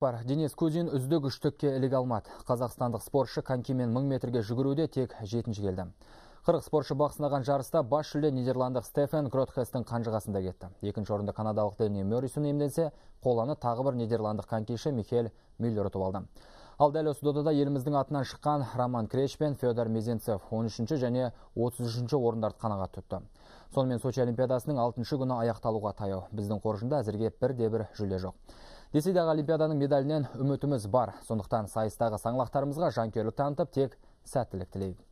бар денис кузин үздік үштікке іліге алмады қазақстандық спортшы конькимен мың метрге жүгіруде тек жетінші келді қырық спортшы бақ сынаған жарыста бас жүлде нидерландық стефен гротхестің қанжығасында кетті екінші орынды канадалық дэни мюррисон иемденсе қоланы тағы бір нидерландық конькиші михель мюллер ұтып алды ал дәл осы додада еліміздің атынан шыққан роман креч пен федор мезенцев 13 және 33 орындарды қанағат тұтты сонымен сочи олимпиадасының алтыншы күні аяқталуға таяу біздің қоржында әзірге бірде бір жүлде жоқ десе де олимпиаданың медалінен үмітіміз бар сондықтан сайыстағы саңлақтарымызға жанкүйерлік танытып тек сәттілік тілейді.